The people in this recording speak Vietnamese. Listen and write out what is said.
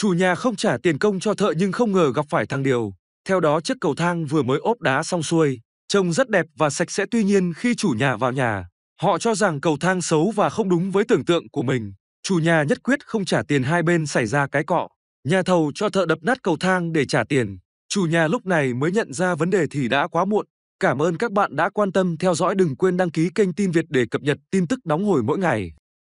Chủ nhà không trả tiền công cho thợ nhưng không ngờ gặp phải thằng điều. Theo đó chiếc cầu thang vừa mới ốp đá xong xuôi, trông rất đẹp và sạch sẽ tuy nhiên khi chủ nhà vào nhà, họ cho rằng cầu thang xấu và không đúng với tưởng tượng của mình. Chủ nhà nhất quyết không trả tiền hai bên xảy ra cái cọ. Nhà thầu cho thợ đập nát cầu thang để trả tiền. Chủ nhà lúc này mới nhận ra vấn đề thì đã quá muộn. Cảm ơn các bạn đã quan tâm theo dõi đừng quên đăng ký kênh Tin Việt để cập nhật tin tức nóng hổi mỗi ngày.